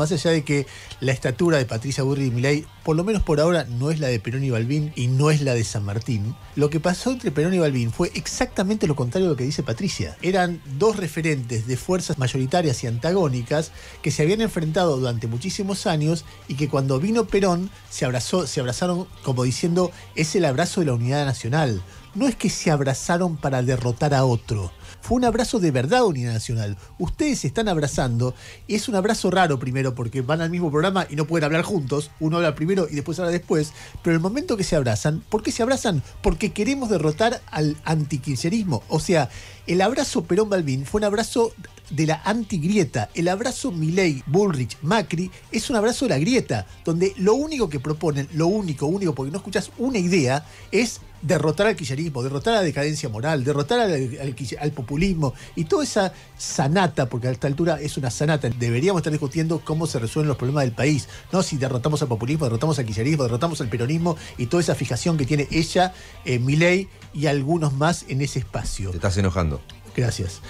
Más allá de que la estatura de Patricia Burri y Milei por lo menos por ahora, no es la de Perón y Balbín y no es la de San Martín. Lo que pasó entre Perón y Balbín fue exactamente lo contrario de lo que dice Patricia. Eran dos referentes de fuerzas mayoritarias y antagónicas que se habían enfrentado durante muchísimos años y que cuando vino Perón se, abrazó, se abrazaron como diciendo es el abrazo de la unidad nacional. No es que se abrazaron para derrotar a otro fue un abrazo de verdad Unidad Nacional. Ustedes se están abrazando. y Es un abrazo raro primero porque van al mismo programa y no pueden hablar juntos. Uno habla primero y después ahora después, pero el momento que se abrazan, ¿por qué se abrazan? Porque queremos derrotar al antiquincerismo. O sea, el abrazo Perón Balbín fue un abrazo de la antigrieta. El abrazo Milei, Bullrich, Macri es un abrazo de la grieta, donde lo único que proponen, lo único, único, porque no escuchas una idea, es derrotar al kirchnerismo, derrotar a la decadencia moral, derrotar al, populismo y toda esa sanata, porque a esta altura es una sanata. Deberíamos estar discutiendo cómo se resuelven los problemas del país, no si derrotamos al populismo, derrotamos al kirchnerismo, derrotamos al peronismo y toda esa fijación que tiene ella, mi eh, Milei y algunos más en ese espacio. Te estás enojando. Gracias.